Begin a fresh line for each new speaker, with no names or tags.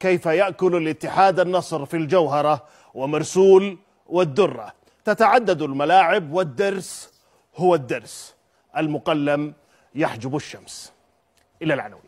كيف يأكل الاتحاد النصر في الجوهرة ومرسول والدرة تتعدد الملاعب والدرس هو الدرس المقلم يحجب الشمس إلى العناوين